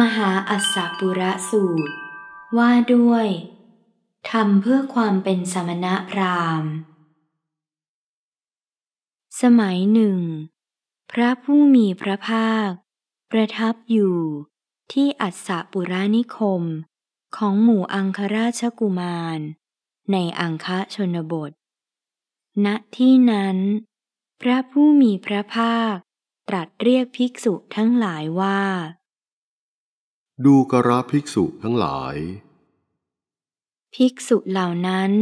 มหาอัสสปุระสูตร ว่าด้วยทำเพื่อความเป็นสมณะพราหมณ์ สมัยหนึ่ง พระผู้มีพระภาค ประทับอยู่ที่อัสสปุรานิคม ของหมู่อังคราชกุมาร ในอังคะชนบท ณที่นั้น พระผู้มีพระภาคตรัสเรียกภิกษุทั้งหลายว่าดูกระภิกษุทั้งหลาย ภิกษุเหล่านั้น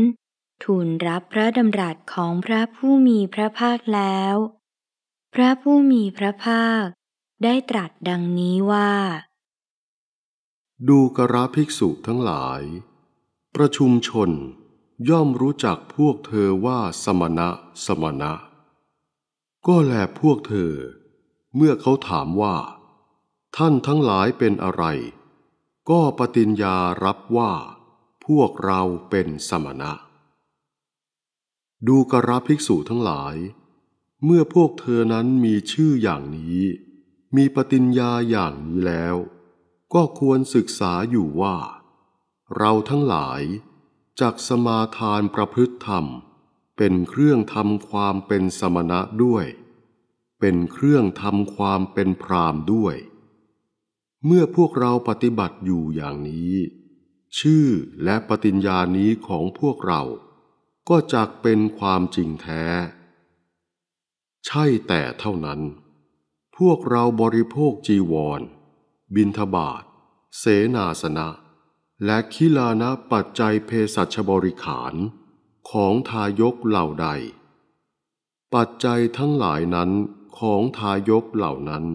ทูลรับพระดำรัสของพระผู้มีพระภาคแล้ว พระผู้มีพระภาคได้ตรัสดังนี้ว่า ดูกระภิกษุทั้งหลาย ประชุมชนย่อมรู้จักพวกเธอว่าสมณะ สมณะ ก็แลพวกเธอ เมื่อเขาถามว่าท่านทั้งหลายเป็นอะไร ก็ปฏิญญารับว่าพวกเราเป็นสมณะ ดูกระภิกษุทั้งหลาย เมื่อพวกเธอนั้นมีชื่ออย่างนี้ มีปฏิญญาอย่างนี้แล้ว ก็ควรศึกษาอยู่ว่า เราทั้งหลายจากสมาทานประพฤติธรรม เป็นเครื่องทำความเป็นสมณะด้วย เป็นเครื่องทำความเป็นพรามด้วยเมื่อพวกเราปฏิบัติอยู่อย่างนี้ ชื่อและปฏิญญานี้ของพวกเรา ก็จักเป็นความจริงแท้ ใช่แต่เท่านั้น พวกเราบริโภคจีวร บินทบาทเสนาสนะ และคิลานะปัจจัยเภสัชบริขาร ของทายกเหล่าใด ปัจจัยทั้งหลายนั้นของทายกเหล่านั้น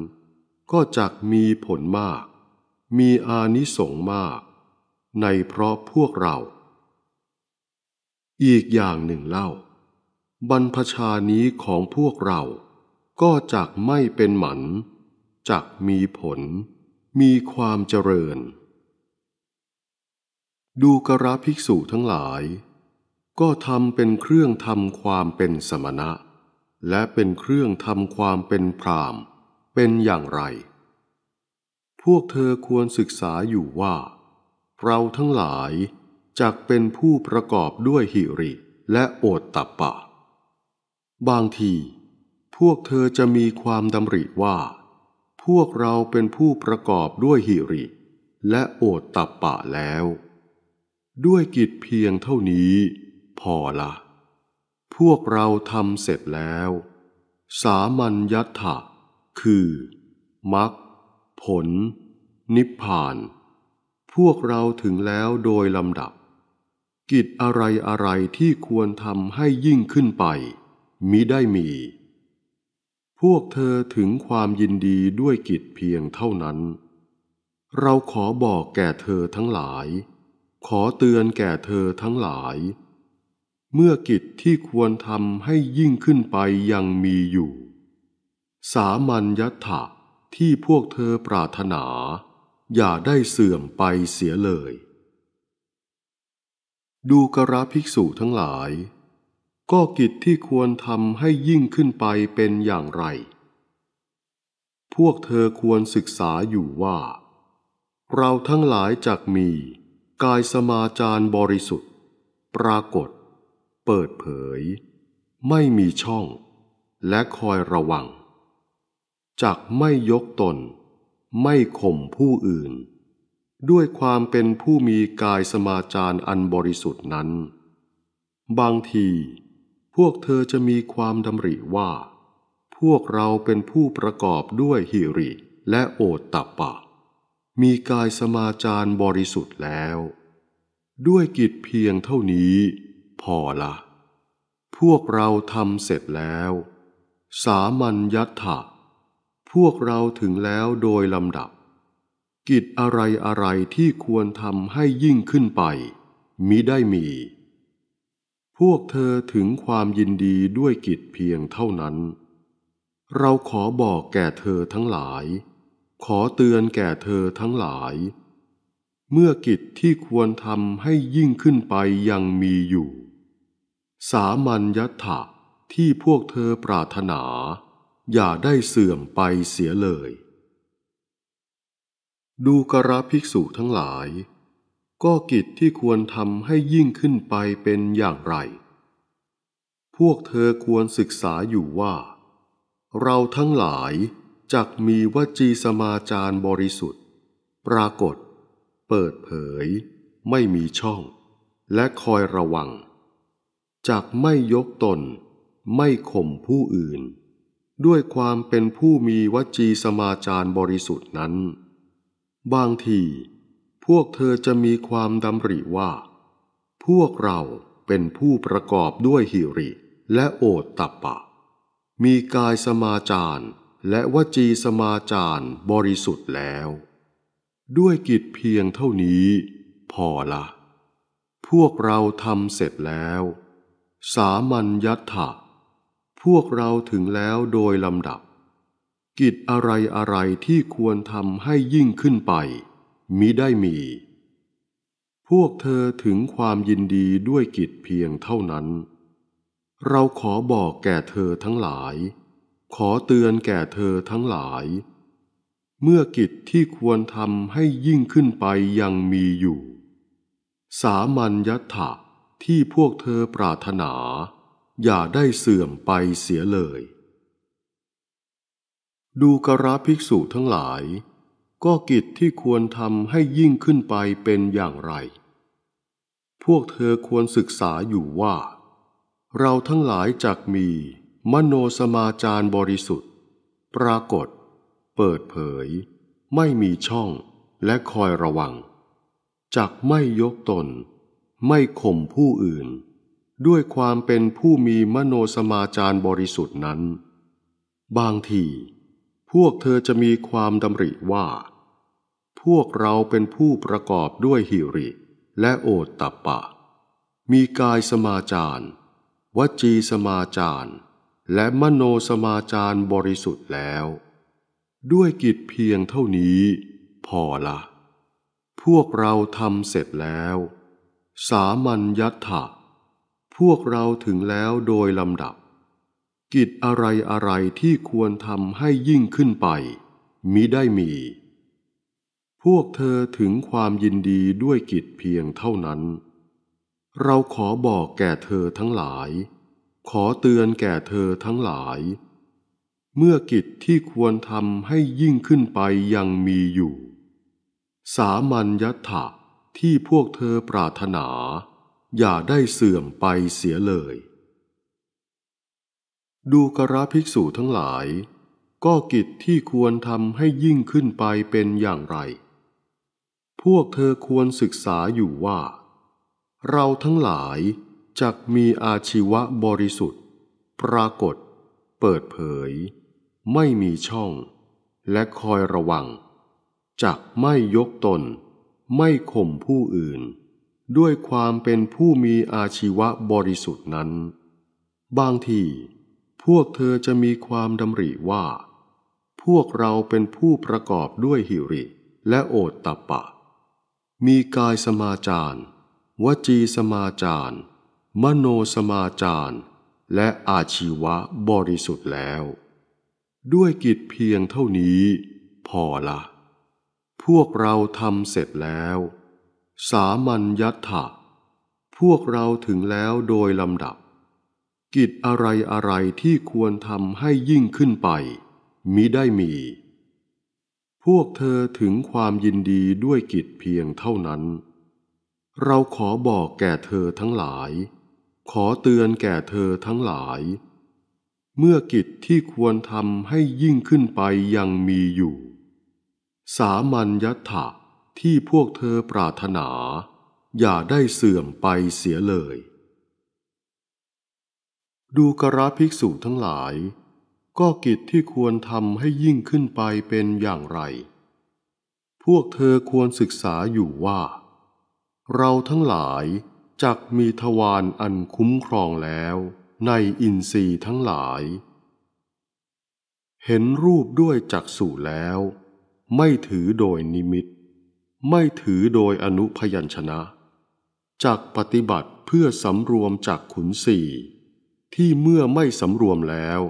ก็จักมีผลมาก มีอานิสงส์มาก ในเพราะพวกเรา อีกอย่างหนึ่งเล่า บรรพชานี้ของพวกเรา ก็จักไม่เป็นหมันจักมีผล มีความเจริญ ดูกระภิกษุทั้งหลาย ก็ทำเป็นเครื่องทำความเป็นสมณะ และเป็นเครื่องทำความเป็นพรามเป็นอย่างไรพวกเธอควรศึกษาอยู่ว่า เราทั้งหลาย จักเป็นผู้ประกอบด้วยหิริและโอตตะปะ บางที พวกเธอจะมีความดำริว่า พวกเราเป็นผู้ประกอบด้วยหิริ และโอตตะปะแล้ว ด้วยกิจเพียงเท่านี้ พอละ พวกเราทำเสร็จแล้ว สามัญยัตถะ คือมรรคผล นิพพาน พวกเราถึงแล้วโดยลำดับ กิจอะไรอะไรที่ควรทำให้ยิ่งขึ้นไป มิได้มี พวกเธอถึงความยินดีด้วยกิจเพียงเท่านั้น เราขอบอกแก่เธอทั้งหลาย ขอเตือนแก่เธอทั้งหลาย เมื่อกิจที่ควรทำให้ยิ่งขึ้นไปยังมีอยู่ สามัญยถะที่พวกเธอปรารถนา อย่าได้เสื่อมไปเสียเลย ดูกระภิกษุทั้งหลาย ก็กิจที่ควรทำให้ยิ่งขึ้นไปเป็นอย่างไร พวกเธอควรศึกษาอยู่ว่า เราทั้งหลายจักมีกายสมาจารบริสุทธิ์ ปรากฏ เปิดเผย ไม่มีช่อง และคอยระวังจักไม่ยกตน ไม่ข่มผู้อื่น ด้วยความเป็นผู้มีกายสมาจารอันบริสุทธินั้น บางที พวกเธอจะมีความดำริว่า พวกเราเป็นผู้ประกอบด้วยหิริและโอตตะปปะ มีกายสมาจารบริสุทธิ์แล้ว ด้วยกิจเพียงเท่านี้ พอละพวกเราทำเสร็จแล้ว สามัญยัตถะพวกเราถึงแล้วโดยลำดับ กิจอะไรอะไรที่ควรทำให้ยิ่งขึ้นไป มิได้มี พวกเธอถึงความยินดีด้วยกิจเพียงเท่านั้น เราขอบอกแก่เธอทั้งหลาย ขอเตือนแก่เธอทั้งหลาย เมื่อกิจที่ควรทำให้ยิ่งขึ้นไปยังมีอยู่ สามัญญถะที่พวกเธอปรารถนาอย่าได้เสื่อมไปเสียเลย ดูกระภิกษุทั้งหลาย ก็กิจที่ควรทำให้ยิ่งขึ้นไปเป็นอย่างไร พวกเธอควรศึกษาอยู่ว่า เราทั้งหลายจักมีวจีสมาจารบริสุทธิ์ ปรากฏเปิดเผยไม่มีช่อง และคอยระวัง จากไม่ยกตนไม่ข่มผู้อื่นด้วยความเป็นผู้มีวจีสมาจารบริสุทธิ์นั้น บางที พวกเธอจะมีความดำริว่า พวกเราเป็นผู้ประกอบด้วยหิริและโอตตะปปะ มีกายสมาจารและวจีสมาจารบริสุทธิ์แล้ว ด้วยกิจเพียงเท่านี้ พอละ พวกเราทำเสร็จแล้ว สามัญยัตถะพวกเราถึงแล้วโดยลำดับ กิจอะไรอะไรที่ควรทำให้ยิ่งขึ้นไปมิได้มี พวกเธอถึงความยินดีด้วยกิจเพียงเท่านั้น เราขอบอกแก่เธอทั้งหลาย ขอเตือนแก่เธอทั้งหลาย เมื่อกิจที่ควรทำให้ยิ่งขึ้นไปยังมีอยู่ สามัญญถะ ที่พวกเธอปรารถนาอย่าได้เสื่อมไปเสียเลย ดูกระภิกษุทั้งหลาย ก็กิจที่ควรทำให้ยิ่งขึ้นไปเป็นอย่างไร พวกเธอควรศึกษาอยู่ว่า เราทั้งหลายจักมีมโนสมาจารบริสุทธิ์ ปรากฏ เปิดเผย ไม่มีช่องและคอยระวังจักไม่ยกตน ไม่ข่มผู้อื่นด้วยความเป็นผู้มีมโนสมาจารบริสุทธิ์นั้น บางที พวกเธอจะมีความดำริว่า พวกเราเป็นผู้ประกอบด้วยหิริและโอตตะปปะ มีกายสมาจารวจีสมาจาร และมโนสมาจารบริสุทธิ์แล้ว ด้วยกิจเพียงเท่านี้ พอละ พวกเราทำเสร็จแล้ว สามัญยัตถะพวกเราถึงแล้วโดยลำดับ กิจอะไรอะไรที่ควรทำให้ยิ่งขึ้นไปมิได้มี พวกเธอถึงความยินดีด้วยกิจเพียงเท่านั้น เราขอบอกแก่เธอทั้งหลาย ขอเตือนแก่เธอทั้งหลาย เมื่อกิจที่ควรทำให้ยิ่งขึ้นไปยังมีอยู่ สามัญยถะที่พวกเธอปรารถนาอย่าได้เสื่อมไปเสียเลย ดูกระภิกษุทั้งหลาย ก็กิจที่ควรทำให้ยิ่งขึ้นไปเป็นอย่างไร พวกเธอควรศึกษาอยู่ว่า เราทั้งหลายจักมีอาชีวะบริสุทธิ์ ปรากฏเปิดเผย ไม่มีช่องและคอยระวังจักไม่ยกตนไม่ข่มผู้อื่นด้วยความเป็นผู้มีอาชีวะบริสุทธิ์นั้น บางที พวกเธอจะมีความดำริว่า พวกเราเป็นผู้ประกอบด้วยหิริ และโอตตะปะ มีกายสมาจารวจีสมาจาร มโนสมาจาร และอาชีวะบริสุทธิ์แล้ว ด้วยกิจเพียงเท่านี้ พอละ พวกเราทำเสร็จแล้วสามัญยัตถะ พวกเราถึงแล้วโดยลำดับ กิจอะไรอะไรที่ควรทำให้ยิ่งขึ้นไป มิได้มี พวกเธอถึงความยินดีด้วยกิจเพียงเท่านั้น เราขอบอกแก่เธอทั้งหลาย ขอเตือนแก่เธอทั้งหลาย เมื่อกิจที่ควรทำให้ยิ่งขึ้นไปยังมีอยู่ สามัญยัตถะที่พวกเธอปรารถนา อย่าได้เสื่อมไปเสียเลย ดูกระภิกษุทั้งหลาย ก็กิจที่ควรทำให้ยิ่งขึ้นไปเป็นอย่างไร พวกเธอควรศึกษาอยู่ว่า เราทั้งหลายจักมีทวารอันคุ้มครองแล้วในอินทรีย์ทั้งหลาย เห็นรูปด้วยจักสู่แล้ว ไม่ถือโดยนิมิตไม่ถือโดยอนุพยัญชนะ จากปฏิบัติเพื่อสำรวมจากขุนสี่ที่เมื่อไม่สำรวมแล้ว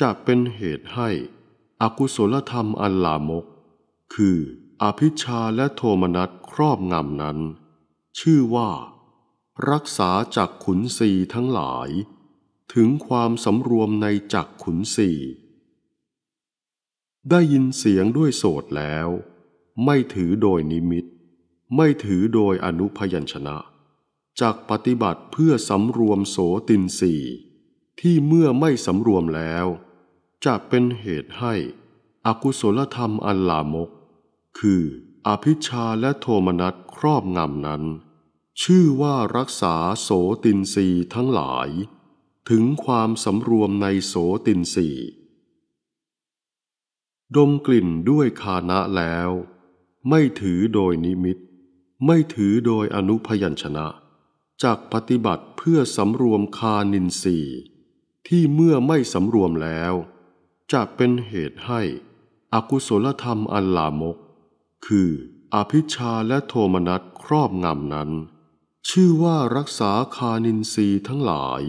จะเป็นเหตุให้ อกุศลธรรมอันลามก คืออภิชาและโทมนัสครอบงำนั้น ชื่อว่ารักษาจากขุนสีทั้งหลาย ถึงความสำรวมในจากขุนสีได้ยินเสียงด้วยโสดแล้วไม่ถือโดยนิมิต ไม่ถือโดยอนุพยัญชนะ จากปฏิบัติเพื่อสำรวมโสตินสีที่เมื่อไม่สำรวมแล้ว จะเป็นเหตุให้อกุศลธรรมอันลามก คืออภิชาและโทมนัสครอบงำนั้น ชื่อว่ารักษาโสตินสีทั้งหลาย ถึงความสำรวมในโสตินสีดมกลิ่นด้วยคานะแล้วไม่ถือโดยนิมิต ไม่ถือโดยอนุพยัญชนะ จากปฏิบัติเพื่อสำรวมคานินสีที่เมื่อไม่สำรวมแล้วจะเป็นเหตุให้ อกุศลธรรมอันลามก คืออภิชาและโทมนัสครอบงำนั้น ชื่อว่ารักษาคานินสีทั้งหลาย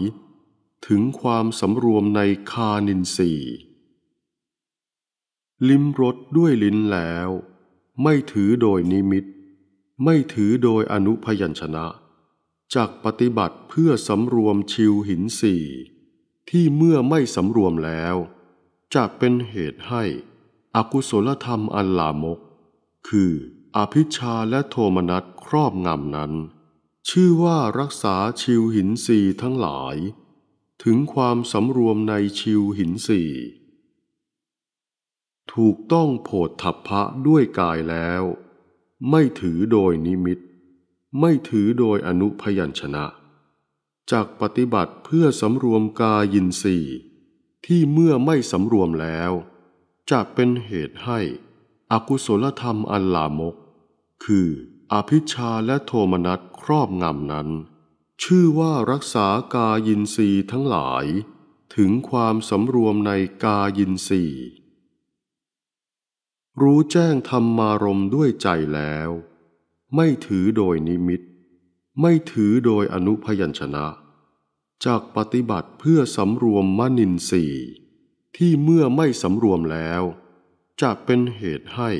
ถึงความสำรวมในคานินสีลิ้มรสด้วยลิ้นแล้วไม่ถือโดยนิมิตไม่ถือโดยอนุพยัญชนะ จากปฏิบัติเพื่อสำรวมชิวหินสี่ ที่เมื่อไม่สำรวมแล้วจะเป็นเหตุให้ อกุศลธรรมอันลามก คืออภิชาและโทมนัสครอบงำนั้น ชื่อว่ารักษาชิวหินสีทั้งหลาย ถึงความสำรวมในชิวหินสี่ถูกต้องโผฏฐัพพะด้วยกายแล้ว ไม่ถือโดยนิมิตไม่ถือโดยอนุพยัญชนะ จากปฏิบัติเพื่อสำรวมกายินสีที่เมื่อไม่สำรวมแล้วจะเป็นเหตุให้ อกุศลธรรมอันลามก คืออภิชาและโทมนัสครอบงำนั้น ชื่อว่ารักษากายินสีทั้งหลาย ถึงความสำรวมในกายินสีรู้แจ้งธรรมารมด้วยใจแล้ว ไม่ถือโดยนิมิตไม่ถือโดยอนุพยัญชนะ จากปฏิบัติเพื่อสำรวมมนินสีที่เมื่อไม่สำรวมแล้วจะเป็นเหตุให้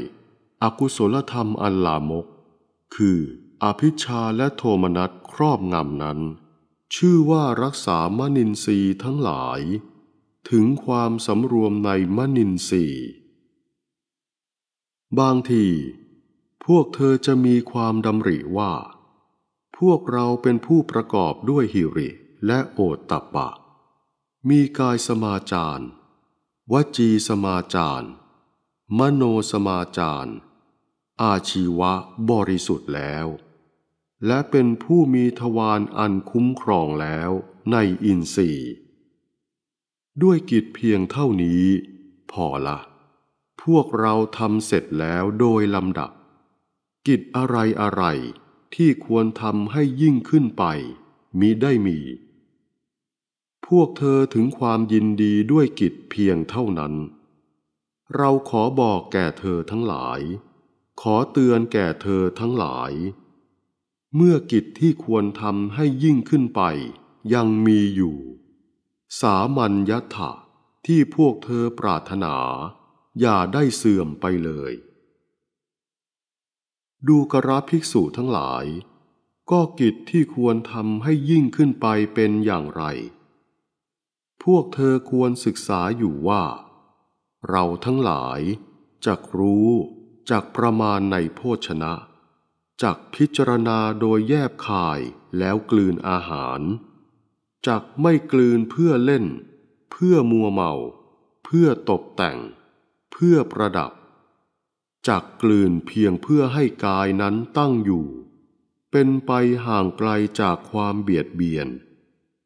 อกุศลธรรมอันลามก คืออภิชาและโทมนัสครอบงำนั้น ชื่อว่ารักษามนินสีทั้งหลาย ถึงความสำรวมในมนินสีบางที พวกเธอจะมีความดำริว่า พวกเราเป็นผู้ประกอบด้วยหิริและโอตตับปะ มีกายสมาจารวจีสมาจาร มโนสมาจาร อาชีวะบริสุทธิ์แล้ว และเป็นผู้มีทวารอันคุ้มครองแล้วในอินทรีย์ ด้วยกิจเพียงเท่านี้ พอละพวกเราทำเสร็จแล้วโดยลำดับ กิจอะไรอะไร ที่ควรทำให้ยิ่งขึ้นไปมิได้มี พวกเธอถึงความยินดีด้วยกิจเพียงเท่านั้น เราขอบอกแก่เธอทั้งหลาย ขอเตือนแก่เธอทั้งหลาย เมื่อกิจที่ควรทำให้ยิ่งขึ้นไป ยังมีอยู่ สามัญญถะที่พวกเธอปรารถนาอย่าได้เสื่อมไปเลย ดูกราภิกษุทั้งหลาย ก็กิจที่ควรทำให้ยิ่งขึ้นไปเป็นอย่างไร พวกเธอควรศึกษาอยู่ว่า เราทั้งหลาย จักรู้ จักประมาณในโภชนะ จักพิจารณาโดยแยบคายแล้วกลืนอาหาร จักไม่กลืนเพื่อเล่น เพื่อมัวเมา เพื่อตกแต่งเพื่อประดับ จากกลืนเพียงเพื่อให้กายนั้นตั้งอยู่ เป็นไปห่างไกลจากความเบียดเบียน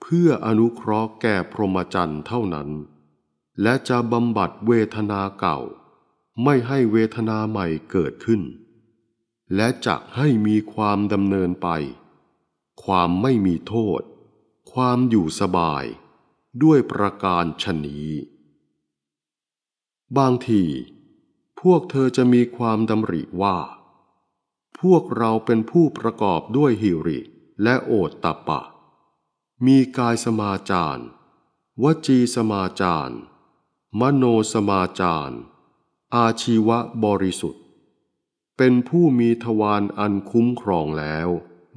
เพื่ออนุเคราะห์แก่พรหมจรรย์เท่านั้น และจะบำบัดเวทนาเก่า ไม่ให้เวทนาใหม่เกิดขึ้น และจักให้มีความดำเนินไป ความไม่มีโทษ ความอยู่สบาย ด้วยประการชนี้บางทีพวกเธอจะมีความดำริว่า พวกเราเป็นผู้ประกอบด้วยหิริและโอตตะปะ มีกายสมาจารวจีสมาจาร มโนสมาจาร อาชีวะบริสุทธิ์ เป็นผู้มีทวารอันคุ้มครองแล้ว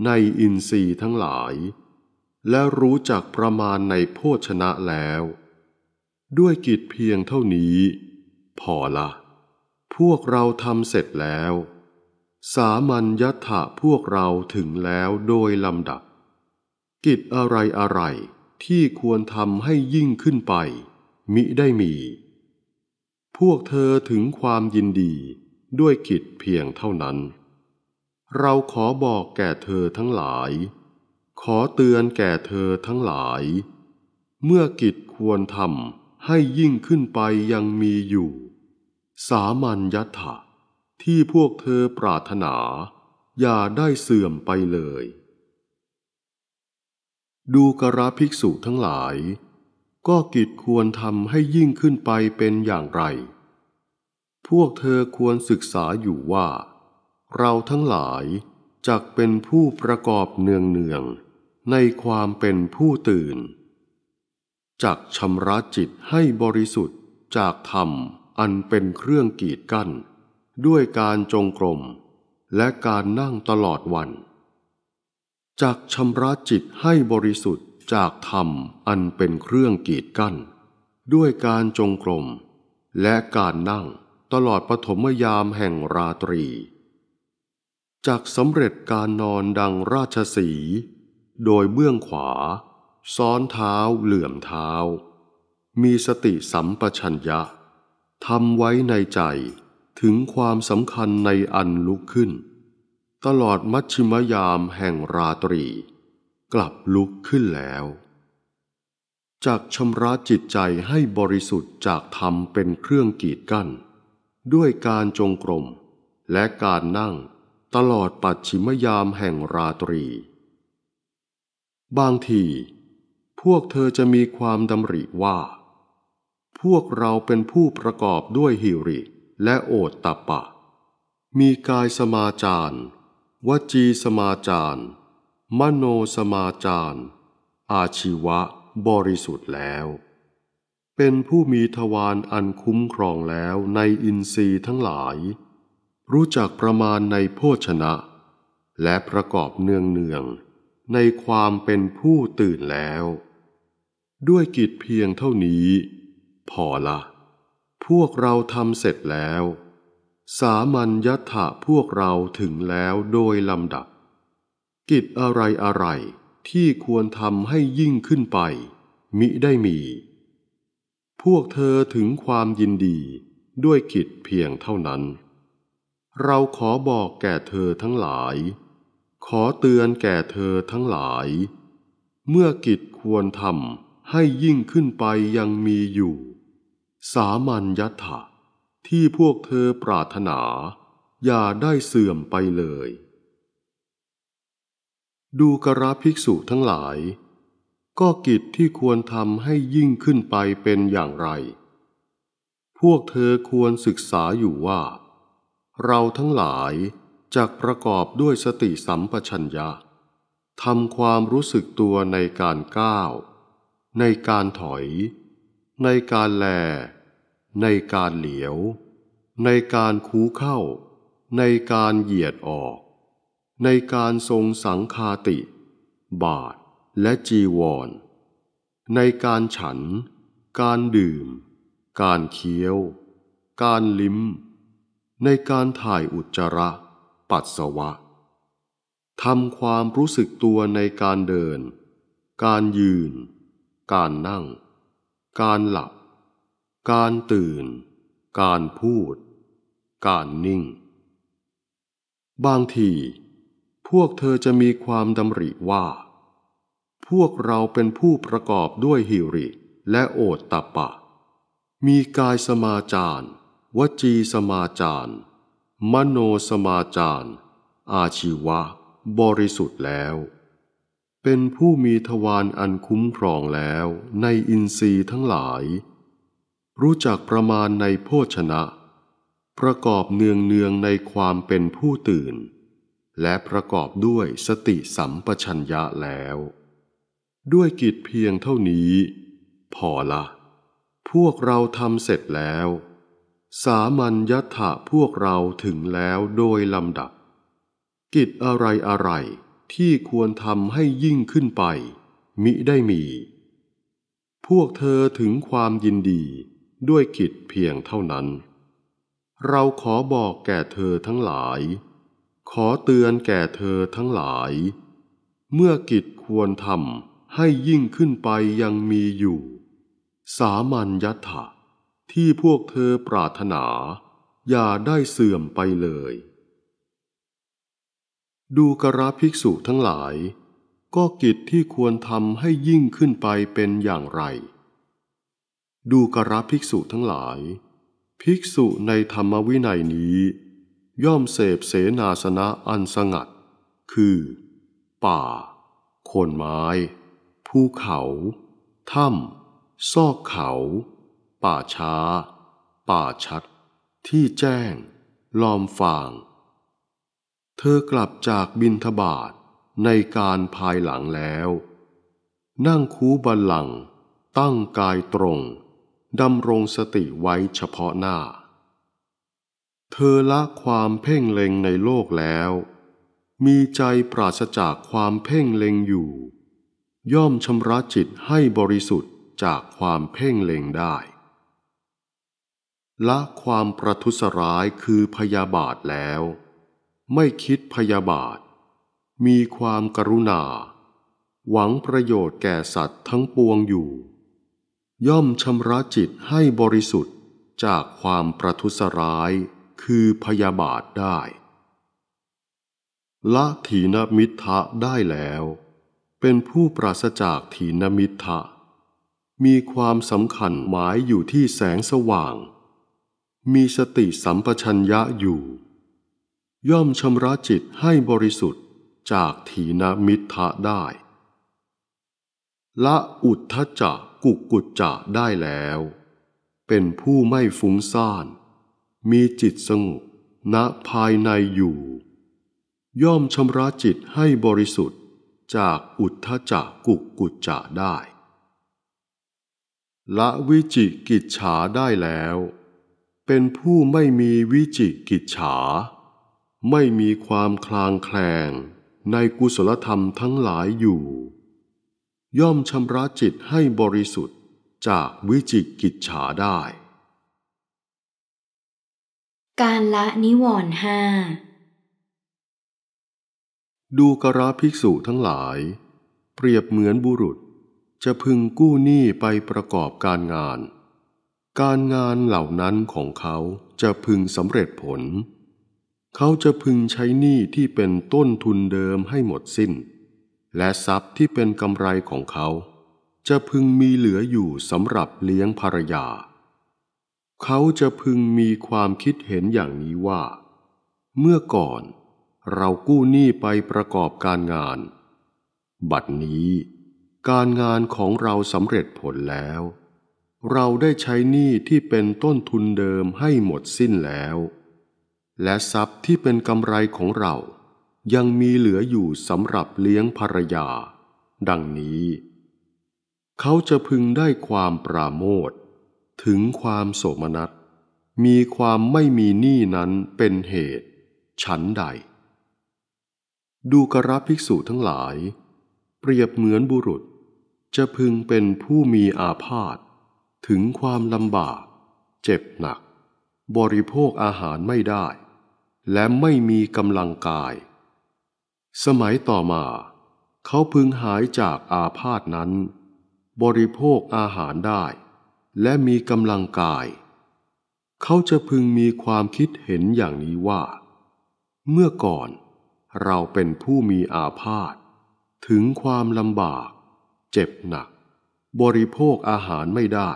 ในอินทรีย์ทั้งหลาย และรู้จักประมาณในโภชนะแล้ว ด้วยกิจเพียงเท่านี้พอละพวกเราทำเสร็จแล้ว สามัญยถะพวกเราถึงแล้วโดยลำดับ กิจอะไรอะไร ที่ควรทำให้ยิ่งขึ้นไป มิได้มี พวกเธอถึงความยินดีด้วยกิจเพียงเท่านั้น เราขอบอกแก่เธอทั้งหลาย ขอเตือนแก่เธอทั้งหลาย เมื่อกิจควรทำให้ยิ่งขึ้นไปยังมีอยู่สามัญยถะที่พวกเธอปรารถนา อย่าได้เสื่อมไปเลย ดูกระภิกษุทั้งหลาย ก็กิจควรทำให้ยิ่งขึ้นไปเป็นอย่างไร พวกเธอควรศึกษาอยู่ว่า เราทั้งหลายจักเป็นผู้ประกอบเนืองเนืองในความเป็นผู้ตื่นจักชำระจิตให้บริสุทธิ์จากธรรมอันเป็นเครื่องกีดกัน้น ด้วยการจงกรม และการนั่งตลอดวันจากชำระจิตให้บริสุทธิ์จากธรรมอันเป็นเครื่องกีดกัน้น ด้วยการจงกรม และการนั่งตลอดปฐมยามแห่งราตรี จากสำเร็จการนอนดังราชสี โดยเบื้องขวา ซ้อนเท้า เหลื่อมเท้า มีสติสัมปชัญญะทำไว้ในใจถึงความสำคัญในอันลุกขึ้น ตลอดมัชชิมยามแห่งราตรี กลับลุกขึ้นแล้ว จากชำระจิตใจให้บริสุทธิ์จากธรรมเป็นเครื่องกีดกัน้น ด้วยการจงกรมและการนั่งตลอดปัจฉิมยามแห่งราตรี บางทีพวกเธอจะมีความดำริว่าพวกเราเป็นผู้ประกอบด้วยหิริและโอตตะปะ มีกายสมาจารวจีสมาจารมโนสมาจาร อาชีวะบริสุทธิ์แล้ว เป็นผู้มีทวารอันคุ้มครองแล้วในอินทรีย์ทั้งหลาย รู้จักประมาณในโภชนะ และประกอบเนืองเนืองในความเป็นผู้ตื่นแล้ว ด้วยกิจเพียงเท่านี้พอละ พวกเราทำเสร็จแล้ว สามัญยถะพวกเราถึงแล้วโดยลำดับ กิจอะไรอะไรที่ควรทำให้ยิ่งขึ้นไป มิได้มี พวกเธอถึงความยินดีด้วยกิจเพียงเท่านั้น เราขอบอกแก่เธอทั้งหลาย ขอเตือนแก่เธอทั้งหลาย เมื่อกิจควรทำให้ยิ่งขึ้นไปยังมีอยู่ สามัญญถะที่พวกเธอปรารถนา อย่าได้เสื่อมไปเลย ดูกระภิกษุทั้งหลาย ก็กิจที่ควรทำให้ยิ่งขึ้นไปเป็นอย่างไร พวกเธอควรศึกษาอยู่ว่า เราทั้งหลายจากประกอบด้วยสติสัมปชัญญะทำความรู้สึกตัวในการก้าวในการถอยในการแล ในการเหลียว ในการคูเข้า ในการเหยียดออก ในการทรงสังคาติบาทและจีวร ในการฉันการดื่ม การเคี้ยว การลิ้ม ในการถ่ายอุจจาระ ปัสสาวะทำความรู้สึกตัวในการเดิน การยืนการนั่ง การหลับ การตื่น การพูด การนิ่ง บางที พวกเธอจะมีความดำริว่า พวกเราเป็นผู้ประกอบด้วยหิริและโอตตะปะ มีกายสมาจารวจีสมาจาร มโนสมาจาร อาชีวะ บริสุทธิ์แล้วเป็นผู้มีทวารอันคุ้มครองแล้วในอินทรีย์ทั้งหลาย รู้จักประมาณในโภชนะประกอบเนืองเนืองในความเป็นผู้ตื่น และประกอบด้วยสติสัมปชัญญะแล้ว ด้วยกิจเพียงเท่านี้ พอละ พวกเราทำเสร็จแล้วสามัญยถะพวกเราถึงแล้วโดยลำดับ กิจอะไรอะไรที่ควรทำให้ยิ่งขึ้นไป มิได้มี พวกเธอถึงความยินดีด้วยกิจเพียงเท่านั้น เราขอบอกแก่เธอทั้งหลาย ขอเตือนแก่เธอทั้งหลาย เมื่อกิจควรทำให้ยิ่งขึ้นไปยังมีอยู่ สามัญยัตถะที่พวกเธอปรารถนา อย่าได้เสื่อมไปเลยดูกระภิกษุทั้งหลายก็กิจที่ควรทำให้ยิ่งขึ้นไปเป็นอย่างไร ดูกระภิกษุทั้งหลาย ภิกษุในธรรมวินัยนี้ย่อมเสพเสนาสนะอันสงัด คือป่าโคนไม้ ภูเขาถ้ำซอกเขา ป่าช้า ป่าชัด ที่แจ้ง ลอมฟางเธอกลับจากบินทบาทในการภายหลังแล้ว นั่งคูบัลลังตั้งกายตรงดำรงสติไว้เฉพาะหน้า เธอละความเพ่งเล็งในโลกแล้ว มีใจปราศจากความเพ่งเล็งอยู่ ย่อมชำระจิตให้บริสุทธิ์จากความเพ่งเล็งได้ ละความประทุษร้ายคือพยาบาทแล้วไม่คิดพยาบาท มีความกรุณา หวังประโยชน์แก่สัตว์ทั้งปวงอยู่ ย่อมชำระจิตให้บริสุทธิ์จากความประทุษร้ายคือพยาบาทได้ ละถีนมิทะได้แล้ว เป็นผู้ปราศจากถีนมิทะมีความสำคัญหมายอยู่ที่แสงสว่าง มีสติสัมปชัญญะอยู่ย่อมชำระจิตให้บริสุทธิ์จากถีนมิทะได้ ละอุทธจักกุกุจจะได้แล้ว เป็นผู้ไม่ฟุ้งซ่าน มีจิตสงบณภายในอยู่ ย่อมชำระจิตให้บริสุทธิ์จากอุทธจักกุกุจจะได้ละวิจิกิจฉาได้แล้ว เป็นผู้ไม่มีวิจิกิจฉาไม่มีความคลางแคลงในกุศลธรรมทั้งหลายอยู่ ย่อมชำระจิตให้บริสุทธิ์จากวิจิกิจฉาได้ การละนิวรณ์ห้าดูกราภิกษุทั้งหลาย เปรียบเหมือนบุรุษ จะพึงกู้หนี้ไปประกอบการงาน การงานเหล่านั้นของเขาจะพึงสำเร็จผลเขาจะพึงใช้หนี้ที่เป็นต้นทุนเดิมให้หมดสิน้น และทรัพย์ที่เป็นกำไรของเขา จะพึงมีเหลืออยู่สำหรับเลี้ยงภรรยา เขาจะพึงมีความคิดเห็นอย่างนี้ว่า เมื่อก่อน เรากู้หนี้ไปประกอบการงาน บัดนี้ การงานของเราสำเร็จผลแล้ว เราได้ใช้หนี้ที่เป็นต้นทุนเดิมให้หมดสิ้นแล้วและทรัพย์ที่เป็นกำไรของเรา ยังมีเหลืออยู่สำหรับเลี้ยงภรรยา ดังนี้ เขาจะพึงได้ความปราโมทถึงความโสมนัส มีความไม่มีหนี้นั้นเป็นเหตุ ฉันใด ดูกระภิกษุทั้งหลาย เปรียบเหมือนบุรุษ จะพึงเป็นผู้มีอาพาธถึงความลำบาก เจ็บหนัก บริโภคอาหารไม่ได้และไม่มีกำลังกาย สมัยต่อมา เขาพึงหายจากอาพาธนั้น บริโภคอาหารได้ และมีกำลังกาย เขาจะพึงมีความคิดเห็นอย่างนี้ว่า เมื่อก่อน เราเป็นผู้มีอาพาธถึงความลำบาก เจ็บหนัก บริโภคอาหารไม่ได้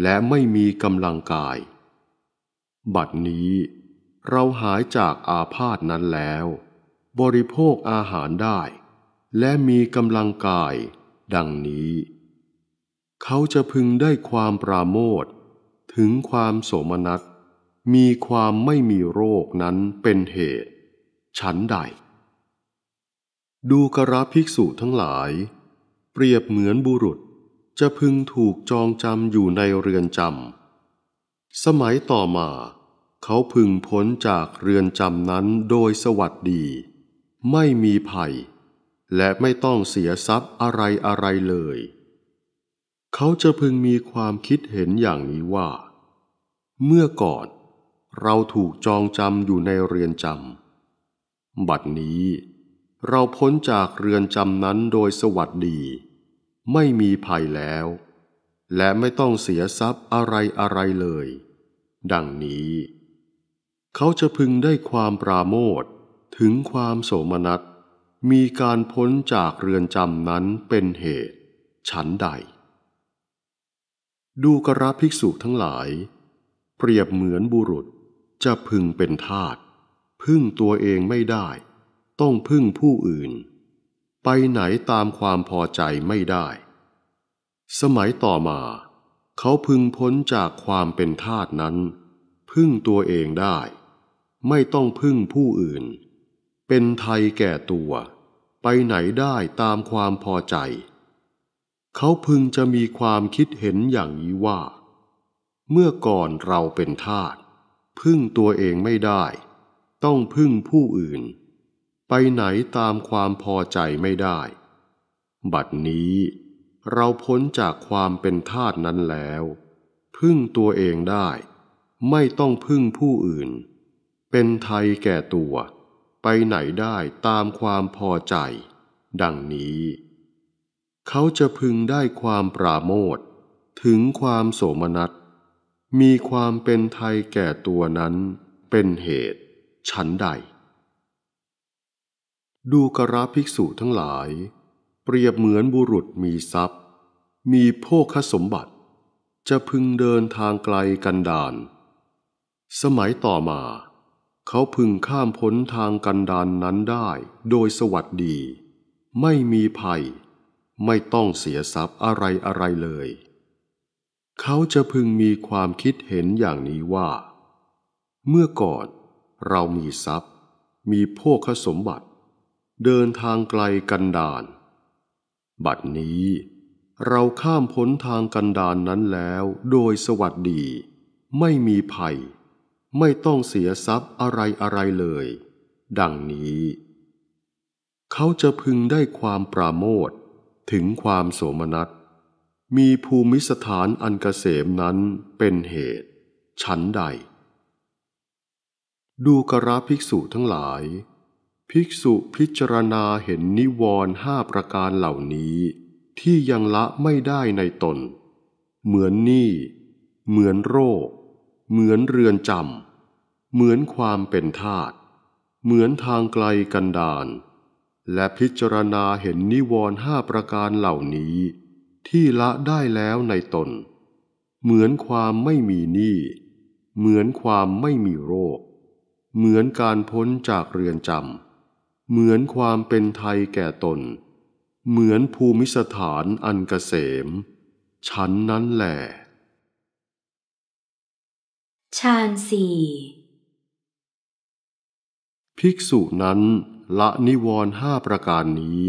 และไม่มีกำลังกาย บัดนี้เราหายจากอาพาธนั้นแล้ว บริโภคอาหารได้ และมีกำลังกายดังนี้ เขาจะพึงได้ความปราโมทถึงความโสมนัสมีความไม่มีโรคนั้นเป็นเหตุ ฉันใด ดูกระภิกษุทั้งหลาย เปรียบเหมือนบุรุษ จะพึงถูกจองจำอยู่ในเรือนจำสมัยต่อมาเขาพึงพ้นจากเรือนจำนั้นโดยสวัสดีไม่มีภัย และไม่ต้องเสียทรัพย์อะไรอะไรเลย เขาจะพึงมีความคิดเห็นอย่างนี้ว่า เมื่อก่อน เราถูกจองจำอยู่ในเรือนจำบัดนี้ เราพ้นจากเรือนจำนั้นโดยสวัสดีไม่มีภัยแล้ว และไม่ต้องเสียทรัพย์อะไรอะไรเลย ดังนี้เขาจะพึงได้ความปราโมทถึงความโสมนัสมีการพ้นจากเรือนจำนั้นเป็นเหตุ ฉันใด ดูกระภิกษุทั้งหลาย เปรียบเหมือนบุรุษจะพึงเป็นทาตพึ่งตัวเองไม่ได้ ต้องพึ่งผู้อื่น ไปไหนตามความพอใจไม่ได้ สมัยต่อมา เขาพึงพ้นจากความเป็นทาตนั้น พึ่งตัวเองได้ไม่ต้องพึ่งผู้อื่น เป็นไทยแก่ตัว ไปไหนได้ตามความพอใจ เขาพึงจะมีความคิดเห็นอย่างนี้ว่า เมื่อก่อนเราเป็นทาสพึ่งตัวเองไม่ได้ ต้องพึ่งผู้อื่น ไปไหนตามความพอใจไม่ได้ บัดนี้ เราพ้นจากความเป็นทาสนั้นแล้ว พึ่งตัวเองได้ ไม่ต้องพึ่งผู้อื่นเป็นไทยแก่ตัว ไปไหนได้ตามความพอใจ ดังนี้ เขาจะพึงได้ความปราโมทถึงความโสมนัสมีความเป็นไทยแก่ตัวนั้นเป็นเหตุ ฉันใด ดูกราภิกษุทั้งหลาย เปรียบเหมือนบุรุษมีทรัพย์ มีโภคสมบัติ จะพึงเดินทางไกลกันดาน สมัยต่อมาเขาพึงข้ามพ้นทางกันดานนั้นได้ โดยสวัสดี ไม่มีภัย ไม่ต้องเสียทรัพย์อะไรอะไรเลย เขาจะพึงมีความคิดเห็นอย่างนี้ว่า เมื่อก่อนเรามีทรัพย์ มีพวกขสมบัติ เดินทางไกลกันดาน บัดนี้ เราข้ามพ้นทางกันดานนั้นแล้ว โดยสวัสดี ไม่มีภัยไม่ต้องเสียทรัพย์อะไรอะไรเลย ดังนี้ เขาจะพึงได้ความปราโมทถึงความโสมนัส มีภูมิสถานอันกเกษมนั้นเป็นเหตุ ฉันใด ดูกราภิกษุทั้งหลาย ภิกษุพิจารณาเห็นนิวรณ์ห้าประการเหล่านี้ ที่ยังละไม่ได้ในตน เหมือนหนี้เหมือนโรค เหมือนเรือนจำเหมือนความเป็นธาตุ เหมือนทางไกลกันดาน และพิจารณาเห็นนิวรณ์ห้าประการเหล่านี้ ที่ละได้แล้วในตน เหมือนความไม่มีหนี้เหมือนความไม่มีโรค เหมือนการพ้นจากเรือนจำ เหมือนความเป็นไทยแก่ตน เหมือนภูมิสถานอันกเกษมฉันนั้นแหละชานสี่ภิกษุนั้นละนิวรห้าประการนี้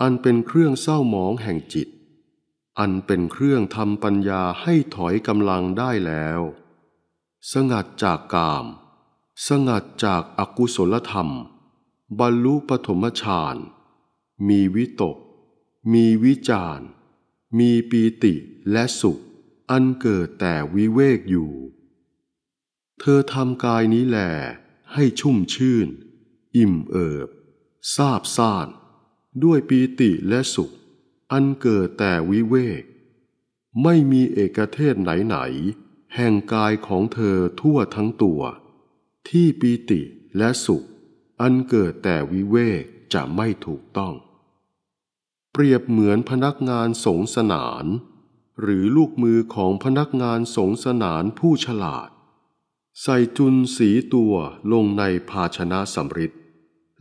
อันเป็นเครื่องเศร้าหมองแห่งจิต อันเป็นเครื่องทำปัญญาให้ถอยกำลังได้แล้ว สงัดจากกาม สงัดจากอากุศลธรรม บรรลุปฐมฌานมีวิตก มีวิจารมีปีติและสุข อันเกิดแต่วิเวกอยู่ เธอทำกายนี้แหละให้ชุ่มชื่นอิ่มเอิบซาบซ่าน ด้วยปีติและสุข อันเกิดแต่วิเวกไม่มีเอกเทศไหนๆแห่งกายของเธอทั่วทั้งตัว ที่ปีติและสุข อันเกิดแต่วิเวกจะไม่ถูกต้อง เปรียบเหมือนพนักงานสงสนาน หรือลูกมือของพนักงานสงสนานผู้ฉลาดใส่จุนสีตัวลงในภาชนะสำริด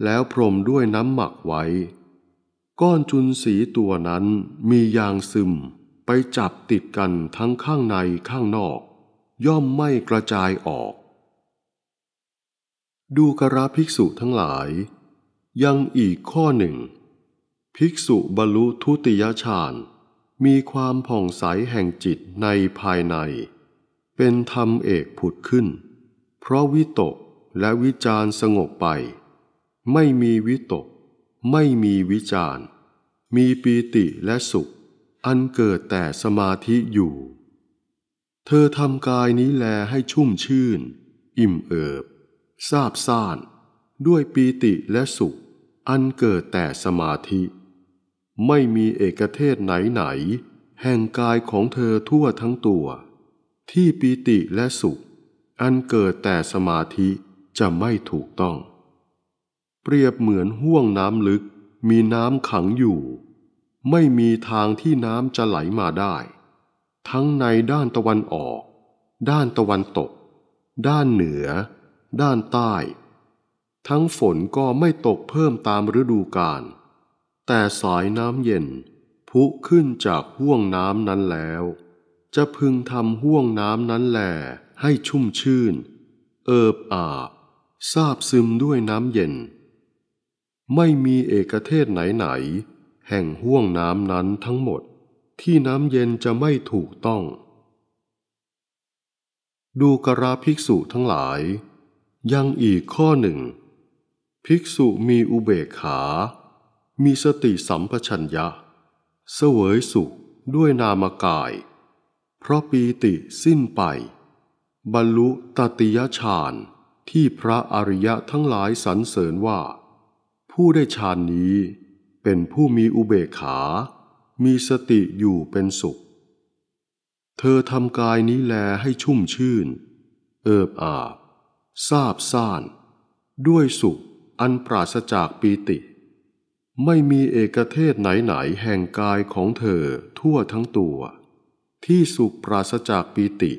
แล้วพรมด้วยน้ำหมักไว้ ก้อนจุนสีตัวนั้นมียางซึมไปจับติดกันทั้งข้างในข้างนอก ย่อมไม่กระจายออก ดูกระภิกษุทั้งหลาย ยังอีกข้อหนึ่ง ภิกษุบรรลุทุติยฌานมีความผ่องใสแห่งจิตในภายในเป็นธรรมเอกผุดขึ้น เพราะวิตกและวิจารสงบไป ไม่มีวิตก ไม่มีวิจารมีปีติและสุข อันเกิดแต่สมาธิอยู่ เธอทำกายนี้แลให้ชุ่มชื่นอิ่มเอิบซาบซ่าน ด้วยปีติและสุข อันเกิดแต่สมาธิ ไม่มีเอกเทศไหนไหน แห่งกายของเธอทั่วทั้งตัวที่ปีติและสุขอันเกิดแต่สมาธิจะไม่ถูกต้อง เปรียบเหมือนห่วงน้ำลึกมีน้ำขังอยู่ ไม่มีทางที่น้ำจะไหลมาได้ ทั้งในด้านตะวันออก ด้านตะวันตก ด้านเหนือ ด้านใต้ ทั้งฝนก็ไม่ตกเพิ่มตามฤดูกาลแต่สายน้ำเย็น พุขึ้นจากห่วงน้ำนั้นแล้วจะพึงทำห่วงน้ำนั้นแหลให้ชุ่มชื่น เอิบอาบซาบซึมด้วยน้ำเย็น ไม่มีเอกเทศไหนนแห่งห่วงน้ำนั้นทั้งหมด ที่น้ำเย็นจะไม่ถูกต้อง ดูกราภิกษุทั้งหลาย ยังอีกข้อหนึ่ง ภิกษุมีอุเบกขา มีสติสัมปชัญญะ เสวยสุขด้วยนามกายเพราะปีติสิ้นไป บรรลุตติยฌานที่พระอริยะทั้งหลายสรรเสริญว่า ผู้ได้ฌานนี้เป็นผู้มีอุเบกขา มีสติอยู่เป็นสุข เธอทำกายนี้แลให้ชุ่มชื่น เอิบอาบ ซาบซ่าน ด้วยสุขอันปราศจากปีติ ไม่มีเอกเทศไหนๆแห่งกายของเธอทั่วทั้งตัวที่สุขปราศจากปีติ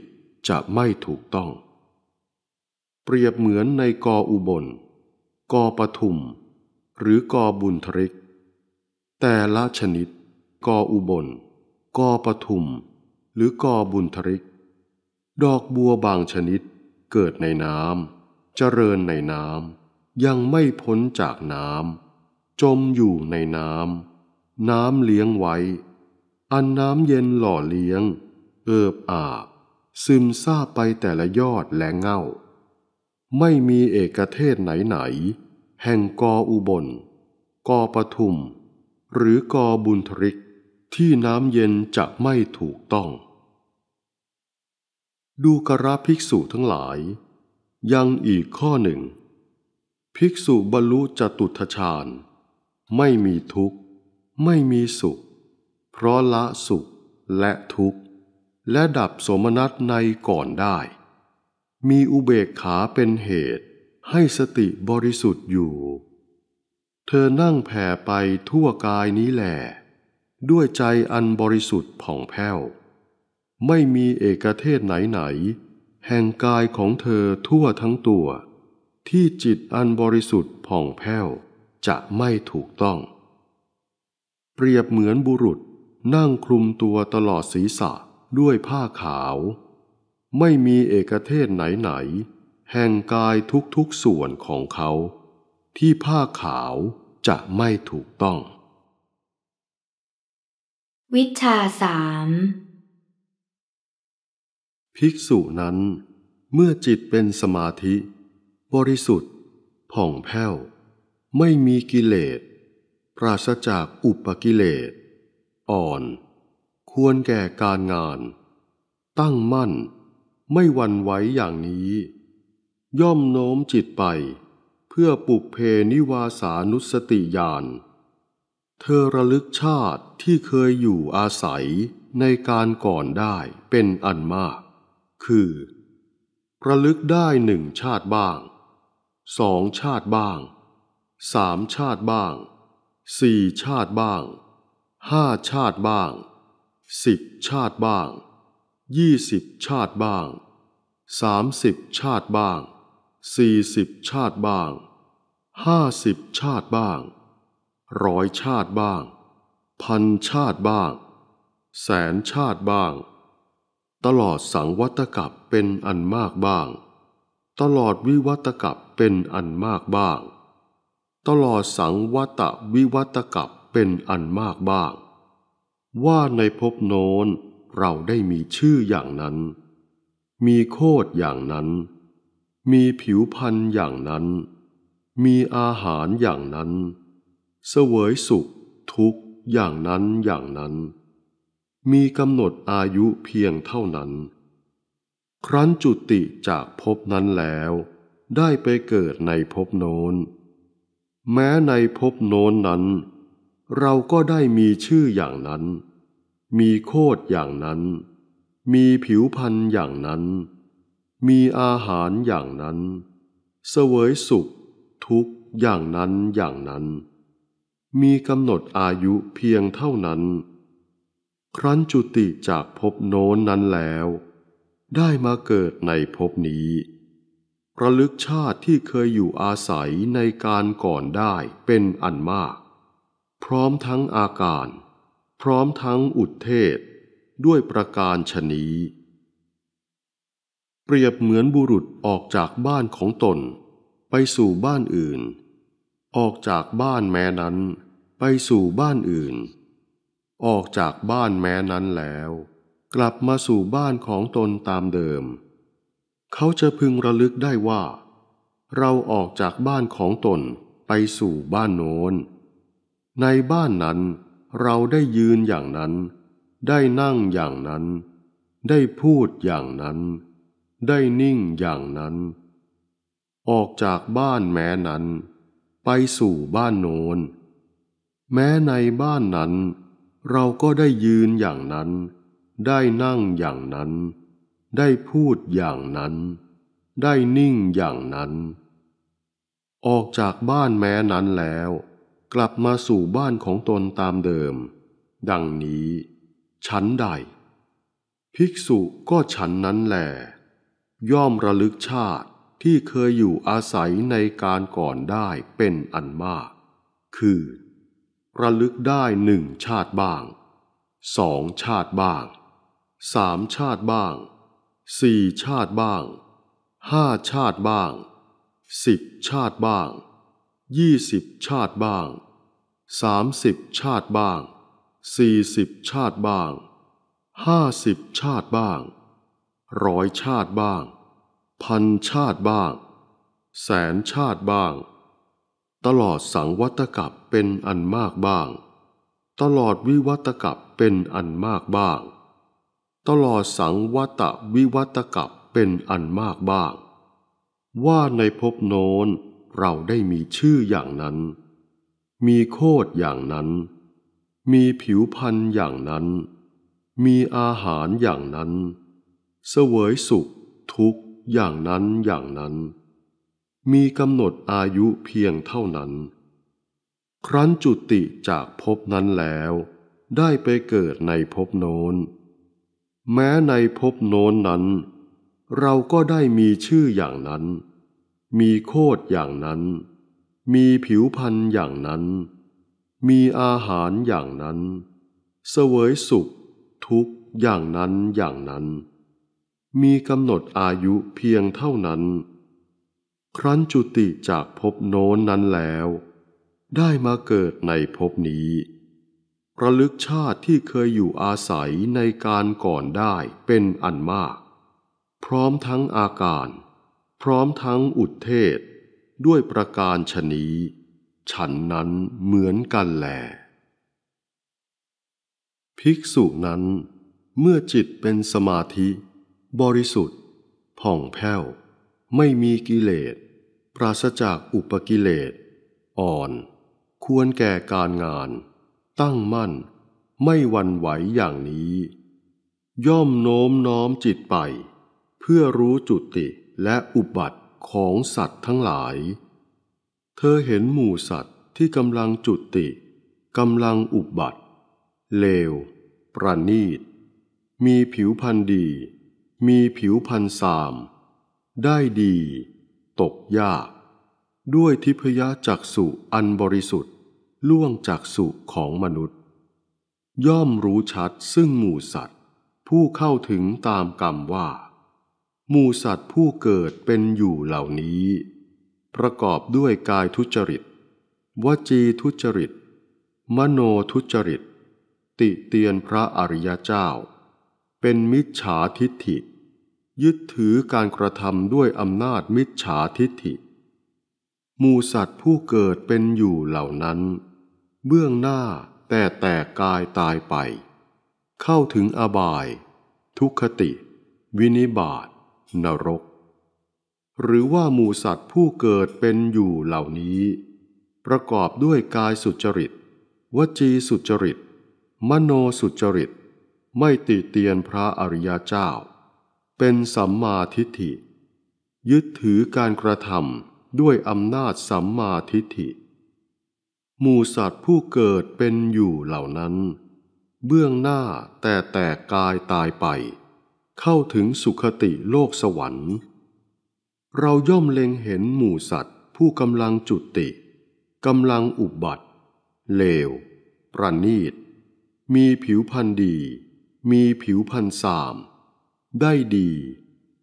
จะไม่ถูกต้อง เปรียบเหมือนในกออุบล กอปทุม หรือกอบุญทริก แต่ละชนิด กออุบล กอปทุม หรือกอบุญทริก ดอกบัวบางชนิดเกิดในน้ำ เจริญในน้ำ ยังไม่พ้นจากน้ำ จมอยู่ในน้ำน้ำเลี้ยงไว้อันน้ำเย็นหล่อเลี้ยง เอิบอาบซึมซาบไปแต่ละยอดและเง่าไม่มีเอกเทศไหนๆแห่งกออุบล กอปทุม หรือกอบุญทริกที่น้ำเย็นจะไม่ถูกต้อง ดูกระภิกษุทั้งหลาย ยังอีกข้อหนึ่ง ภิกษุบรรลุจตุทชาญ ไม่มีทุกข์ ไม่มีสุขเพราะละสุขและทุกข์ และดับสมนัตในก่อนได้ มีอุเบกขาเป็นเหตุให้สติบริสุทธิ์อยู่ เธอนั่งแผ่ไปทั่วกายนี้แหลด้วยใจอันบริสุทธิ์ผ่องแผ้วไม่มีเอกเทศไหนๆแห่งกายของเธอทั่วทั้งตัว ที่จิตอันบริสุทธิ์ผ่องแผ้วจะไม่ถูกต้อง เปรียบเหมือนบุรุษนั่งคลุมตัวตลอดศีรษะด้วยผ้าขาว ไม่มีเอกเทศไหนๆแห่งกายทุก ๆ ส่วนของเขา ที่ผ้าขาวจะไม่ถูกต้อง วิชาสามภิกษุนั้นเมื่อจิตเป็นสมาธิ บริสุทธิ์ ผ่องแผ้ว ไม่มีกิเลส ปราศจากอุปกิเลสอ่อน ควรแก่การงาน ตั้งมั่นไม่วันไหวอย่างนี้ ย่อมโน้มจิตไป เพื่อปุกเพนิวาสานุสติญาณเธอระลึกชาติที่เคยอยู่อาศัยในการก่อนได้เป็นอันมาก คือระลึกได้หนึ่งชาติบ้าง สองชาติบ้างสามชาติบ้าง สี่ชาติบ้างห้าชาติบ้าง สิบชาติบ้างยี่สิบชาติบ้างสามสิบชาติบ้างสี่สิบชาติบ้างห้าสิบชาติบ้างร้อยชาติบ้าง พันชาติบ้าง แสนชาติบ้าง ตลอดสังวัตกับเป็นอันมากบ้าง ตลอดวิวัตกับเป็นอันมากบ้าง ตลอดสังวัตวิวัตกับเป็นอันมากบ้างว่าในภพโน้นเราได้มีชื่ออย่างนั้น มีโคดอย่างนั้น มีผิวพันธ์อย่างนั้น มีอาหารอย่างนั้น เสวยสุขทุกข์อย่างนั้นอย่างนั้น มีกำหนดอายุเพียงเท่านั้น ครั้นจุติจากภพนั้นแล้ว ได้ไปเกิดในภพโน้นแม้ในภพโน้นนั้นเราก็ได้มีชื่ออย่างนั้น มีโคดอย่างนั้น มีผิวพันธ์อย่างนั้น มีอาหารอย่างนั้น เสวยสุขทุกอย่างนั้นอย่างนั้น มีกำหนดอายุเพียงเท่านั้น ครั้นจุติจากภพโน้นนั้นแล้ว ได้มาเกิดในภพนี้ ระลึกชาติที่เคยอยู่อาศัยในการก่อนได้เป็นอันมากพร้อมทั้งอาการพร้อมทั้งอุดเทศด้วยประการชนีเปรียบเหมือนบุรุษออกจากบ้านของตน ไปสู่บ้านอื่น ออกจากบ้านแม้นั้น ไปสู่บ้านอื่น ออกจากบ้านแม้นั้นแล้วกลับมาสู่บ้านของตนตามเดิม เขาจะพึงระลึกได้ว่าเราออกจากบ้านของตนไปสู่บ้านโน้นในบ้านนั้นเราได้ยืนอย่างนั้น ได้นั่งอย่างนั้น ได้พูดอย่างนั้น ได้นิ่งอย่างนั้น ออกจากบ้านแม้นั้น ไปสู่บ้านโนนแม้ในบ้านนั้น เราก็ได้ยืนอย่างนั้น ได้นั่งอย่างนั้น ได้พูดอย่างนั้น ได้นิ่งอย่างนั้น ออกจากบ้านแม้นั้นแล้วกลับมาสู่บ้านของตนตามเดิม ดังนี้ชั้นใด ภิกษุก็ฉันนั้นแหลย่อมระลึกชาติที่เคยอยู่อาศัยในการก่อนได้เป็นอันมาก คือ ระลึกได้หนึ่งชาติบ้าง สองชาติบ้าง สามชาติบ้าง สี่ชาติบ้าง ห้าชาติบ้าง สิบชาติบ้างางยี่สิบชาติบ้าง สามสิบชาติบ้าง สี่สิบชาติบ้าง ห้าสิบชาติบ้างร้อยชาติบ้าง พันชาติบ้าง แสนชาติบ้าง ตลอดสังวัตกับเป็นอันมากบ้าง ตลอดวิวัตกับเป็นอันมากบ้าง ตลอดสังวัตวิวัตกับเป็นอันมากบ้าง ว่าในภพโน้นเราได้มีชื่ออย่างนั้น มีโคดอย่างนั้น มีผิวพันธ์อย่างนั้น มีอาหารอย่างนั้น เสวยสุข ทุกข์อย่างนั้นอย่างนั้น มีกำหนดอายุเพียงเท่านั้น ครั้นจุติจากภพนั้นแล้ว ได้ไปเกิดในภพโน้นแม้ในภพโน้นนั้น เราก็ได้มีชื่ออย่างนั้นมีโคดอย่างนั้น มีผิวพันธ์อย่างนั้น มีอาหารอย่างนั้น เสวยสุขทุกอย่างนั้นอย่างนั้น มีกำหนดอายุเพียงเท่านั้น ครั้นจุติจากภพโน้นนั้นแล้ว ได้มาเกิดในภพนี้ ระลึกชาติที่เคยอยู่อาศัยในการก่อนได้เป็นอันมาก พร้อมทั้งอาการพร้อมทั้งอุดเทศด้วยประการชนีฉันนั้นเหมือนกันแหลภิกษุนั้น เมื่อจิตเป็นสมาธิ บริสุทธิ์ ผ่องแผ้ว ไม่มีกิเลสปราศจากอุปกิเลสอ่อน ควรแก่การงาน ตั้งมั่น ไม่วันไหวอย่างนี้ ย่อมโน้มน้อมจิตไป เพื่อรู้จุติและอุบัติของสัตว์ทั้งหลาย เธอเห็นหมู่สัตว์ที่กำลังจุติกำลังอุบัติ เลว ประณีต มีผิวพันธ์ดี มีผิวพันธ์สาม ได้ดี ตกยาก ด้วยทิพยจักสุอันบริสุทธิ์ ล่วงจักสุของมนุษย์ ย่อมรู้ชัดซึ่งหมู่สัตว์ ผู้เข้าถึงตามกรรมว่าหมู่สัตว์ผู้เกิดเป็นอยู่เหล่านี้ ประกอบด้วยกายทุจริต วจีทุจริต มโนทุจริต ติเตียนพระอริยเจ้า เป็นมิจฉาทิฏฐิ ยึดถือการกระทำด้วยอำนาจมิจฉาทิฏฐิหมู่สัตว์ผู้เกิดเป็นอยู่เหล่านั้น เบื้องหน้าแต่แตกกายตายไป เข้าถึงอบาย ทุคติ วินิบาตนรก หรือว่าหมูสัตว์ผู้เกิดเป็นอยู่เหล่านี้ ประกอบด้วยกายสุจริต วจีสุจริต มโนสุจริต ไม่ติเตียนพระอริยเจ้า เป็นสัมมาทิฏฐิ ยึดถือการกระทำด้วยอำนาจสัมมาทิฏฐิหมู่สัตว์ผู้เกิดเป็นอยู่เหล่านั้น เบื้องหน้าแต่แตกกายตายไปเข้าถึงสุขติโลกสวรรค์ เราย่อมเล็งเห็นหมู่สัตว์ผู้กำลังจุติกำลังอุบัติเลว ประณีต มีผิวพันธ์ดี มีผิวพันธ์สาม ได้ดี